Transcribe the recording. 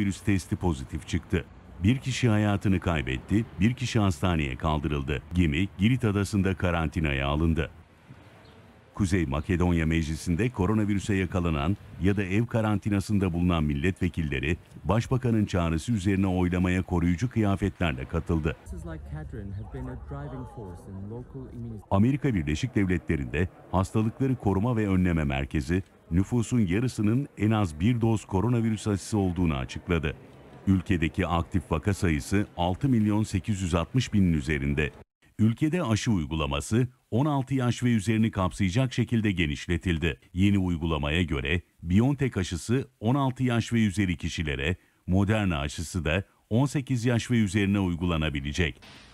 virüs testi pozitif çıktı. Bir kişi hayatını kaybetti, bir kişi hastaneye kaldırıldı. Gemi Girit adasında karantinaya alındı. Kuzey Makedonya Meclisi'nde koronavirüse yakalanan ya da ev karantinasında bulunan milletvekilleri başbakanın çağrısı üzerine oylamaya koruyucu kıyafetlerle katıldı. Amerika Birleşik Devletleri'nde Hastalıkları Koruma ve Önleme Merkezi nüfusun yarısının en az bir doz koronavirüs aşısı olduğunu açıkladı. Ülkedeki aktif vaka sayısı 6 milyon 860 binin üzerinde. Ülkede aşı uygulaması 16 yaş ve üzerini kapsayacak şekilde genişletildi. Yeni uygulamaya göre BioNTech aşısı 16 yaş ve üzeri kişilere, Moderna aşısı da 18 yaş ve üzerine uygulanabilecek.